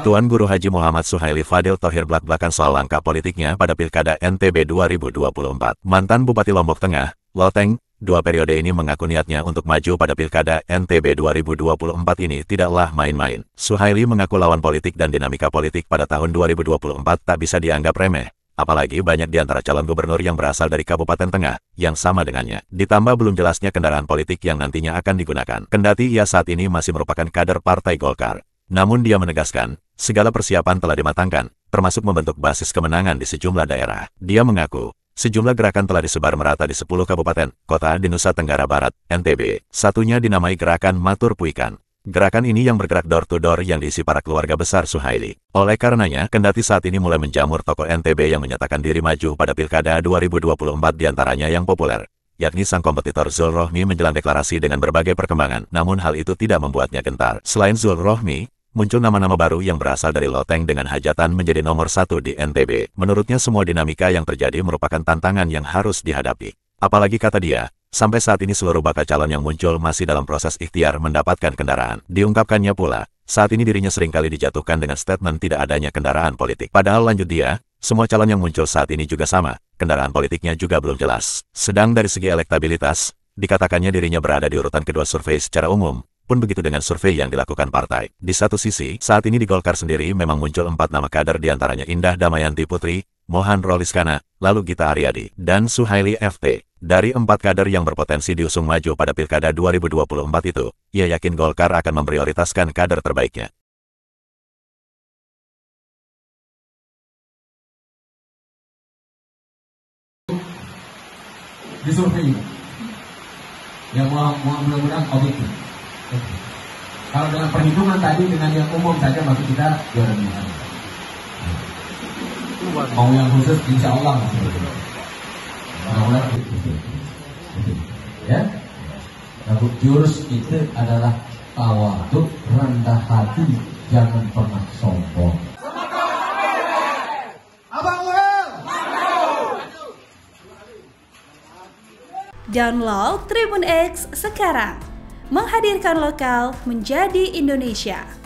Tuan Guru Haji Muhammad Suhaili Fadil Tohir belak-belakan soal langkah politiknya pada Pilkada NTB 2024. Mantan Bupati Lombok Tengah, Loteng, dua periode ini mengaku niatnya untuk maju pada Pilkada NTB 2024 ini tidaklah main-main. Suhaili mengaku lawan politik dan dinamika politik pada tahun 2024 tak bisa dianggap remeh. Apalagi banyak di antara calon gubernur yang berasal dari Kabupaten Tengah, yang sama dengannya. Ditambah belum jelasnya kendaraan politik yang nantinya akan digunakan. Kendati ia saat ini masih merupakan kader Partai Golkar. Namun dia menegaskan, segala persiapan telah dimatangkan, termasuk membentuk basis kemenangan di sejumlah daerah. Dia mengaku, sejumlah gerakan telah disebar merata di 10 kabupaten, kota di Nusa Tenggara Barat, NTB. Satunya dinamai Gerakan Matur Puikan. Gerakan ini yang bergerak door-to-door yang diisi para keluarga besar Suhaili. Oleh karenanya, kendati saat ini mulai menjamur toko NTB yang menyatakan diri maju pada Pilkada 2024 diantaranya yang populer, yakni sang kompetitor Zul Rohmi menjelang deklarasi dengan berbagai perkembangan, namun hal itu tidak membuatnya gentar. Selain Zul Rohmi, muncul nama-nama baru yang berasal dari loteng dengan hajatan menjadi nomor satu di NTB. Menurutnya semua dinamika yang terjadi merupakan tantangan yang harus dihadapi. Apalagi kata dia, Sampai saat ini seluruh bakal calon yang muncul masih dalam proses ikhtiar mendapatkan kendaraan. Diungkapkannya pula, saat ini dirinya seringkali dijatuhkan dengan statement tidak adanya kendaraan politik. Padahal lanjut dia, semua calon yang muncul saat ini juga sama, kendaraan politiknya juga belum jelas. Sedang dari segi elektabilitas, dikatakannya dirinya berada di urutan kedua survei secara umum, pun begitu dengan survei yang dilakukan partai. Di satu sisi, saat ini di Golkar sendiri memang muncul empat nama kader diantaranya Indah Damayanti Putri, Mohan Roliskana, lalu Gita Aryadi, dan Suhaili FT. Dari empat kader yang berpotensi diusung maju pada Pilkada 2024 itu, ia yakin Golkar akan memprioritaskan kader terbaiknya. Yang mau, mau, mudah-mudahan objektif. Kalau dengan perhitungan tadi dengan yang umum saja maka kita juara Mau yang khusus insya Allah. Seperti nalar itu. Ya. Namun jurus itu adalah tawadu rendah hati jangan pernah sombong. Download Tribun X sekarang. Menghadirkan lokal menjadi Indonesia.